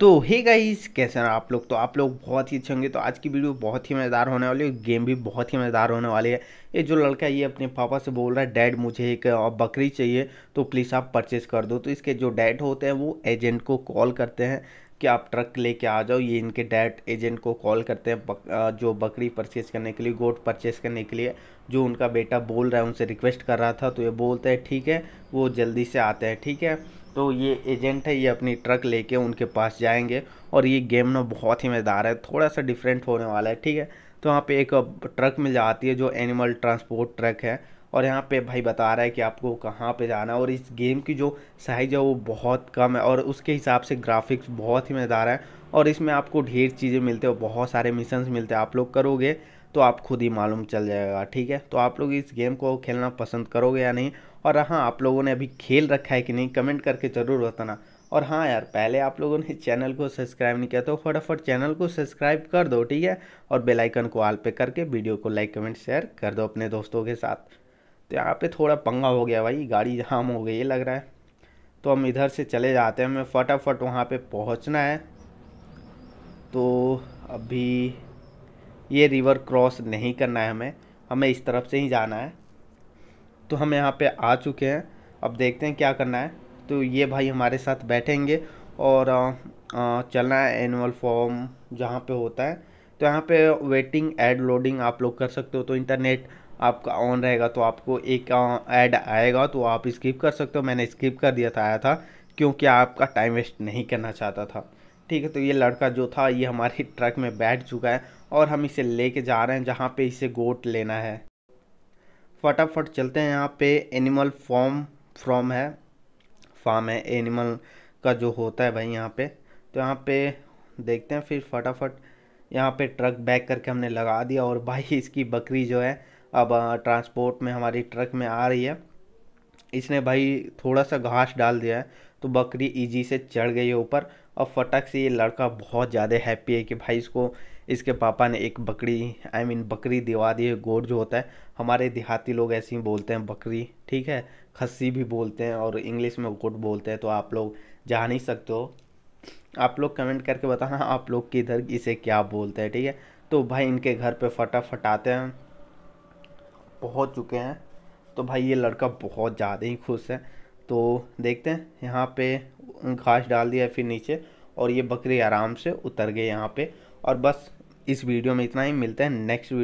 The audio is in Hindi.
तो हे गाइस कैसे हैं आप लोग तो आप लोग बहुत ही अच्छे होंगे तो आज की वीडियो बहुत ही मज़ेदार होने वाली है गेम भी बहुत ही मज़ेदार होने वाली है ये जो लड़का ये अपने पापा से बोल रहा है डैड मुझे एक बकरी चाहिए तो प्लीज़ आप परचेज़ कर दो तो इसके जो डैड होते हैं वो एजेंट को कॉल करते हैं कि आप ट्रक लेके आ जाओ ये इनके डैड एजेंट को कॉल करते हैं बक, जो बकरी परचेज़ करने के लिए गोट परचेज़ करने के लिए जो उनका बेटा बोल रहा है उनसे रिक्वेस्ट कर रहा था तो ये बोलते हैं ठीक है वो जल्दी से आते हैं ठीक है तो ये एजेंट है ये अपनी ट्रक लेके उनके पास जाएंगे और ये गेम ना बहुत ही मज़ेदार है थोड़ा सा डिफरेंट होने वाला है ठीक है तो यहाँ पे एक ट्रक मिल जाती है जो एनिमल ट्रांसपोर्ट ट्रक है और यहाँ पे भाई बता रहा है कि आपको कहाँ पे जाना है और इस गेम की जो साइज़ है वो बहुत कम है और उसके हिसाब से ग्राफिक्स बहुत ही मज़ेदार है और इसमें आपको ढेर चीज़ें मिलते हैं बहुत सारे मिशन मिलते हैं आप लोग करोगे तो आप खुद ही मालूम चल जाएगा ठीक है तो आप लोग इस गेम को खेलना पसंद करोगे या नहीं और हाँ आप लोगों ने अभी खेल रखा है कि नहीं कमेंट करके ज़रूर बताना और हाँ यार पहले आप लोगों ने चैनल को सब्सक्राइब नहीं किया तो फटाफट चैनल को सब्सक्राइब कर दो ठीक है और बेल आइकन को आल पे करके वीडियो को लाइक कमेंट शेयर कर दो अपने दोस्तों के साथ तो यहाँ पे थोड़ा पंगा हो गया भाई गाड़ी जाम हो गई लग रहा है तो हम इधर से चले जाते हैं हमें फटाफट वहाँ पर पहुँचना है तो अभी ये रिवर क्रॉस नहीं करना है हमें हमें इस तरफ से ही जाना है तो हम यहाँ पे आ चुके हैं अब देखते हैं क्या करना है तो ये भाई हमारे साथ बैठेंगे और चलना है एनुअल फॉर्म जहाँ पे होता है तो यहाँ पे वेटिंग एड लोडिंग आप लोग कर सकते हो तो इंटरनेट आपका ऑन रहेगा तो आपको एक ऐड आएगा तो आप स्किप कर सकते हो मैंने स्किप कर दिया था आया था क्योंकि आपका टाइम वेस्ट नहीं करना चाहता था ठीक है तो ये लड़का जो था ये हमारे ट्रक में बैठ चुका है और हम इसे लेके जा रहे हैं जहाँ पे इसे गोट लेना है फटाफट चलते हैं यहाँ पे एनिमल फॉर्म फ्रॉम है फार्म है एनिमल का जो होता है भाई यहाँ पे तो यहाँ पे देखते हैं फिर फटाफट यहाँ पे ट्रक बैक करके हमने लगा दिया और भाई इसकी बकरी जो है अब ट्रांसपोर्ट में हमारी ट्रक में आ रही है इसने भाई थोड़ा सा घास डाल दिया है तो बकरी इजी से चढ़ गई है ऊपर और फटाक से ये लड़का बहुत ज़्यादा हैप्पी है कि भाई इसको इसके पापा ने एक बकरी आई I मीन mean, बकरी दिवा दी है गोट जो होता है हमारे देहाती लोग ऐसे ही बोलते हैं बकरी ठीक है खस्सी भी बोलते हैं और इंग्लिश में गोट बोलते हैं तो आप लोग जान ही सकते हो आप लोग कमेंट करके बताना आप लोग किधर इधर इसे क्या बोलते हैं ठीक है तो भाई इनके घर पर फटाफट आते हैं पहुँच चुके हैं तो भाई ये लड़का बहुत ज़्यादा ही खुश है तो देखते हैं यहाँ पे घास डाल दिया फिर नीचे और ये बकरी आराम से उतर गए यहाँ पे और बस इस वीडियो में इतना ही मिलते हैं नेक्स्ट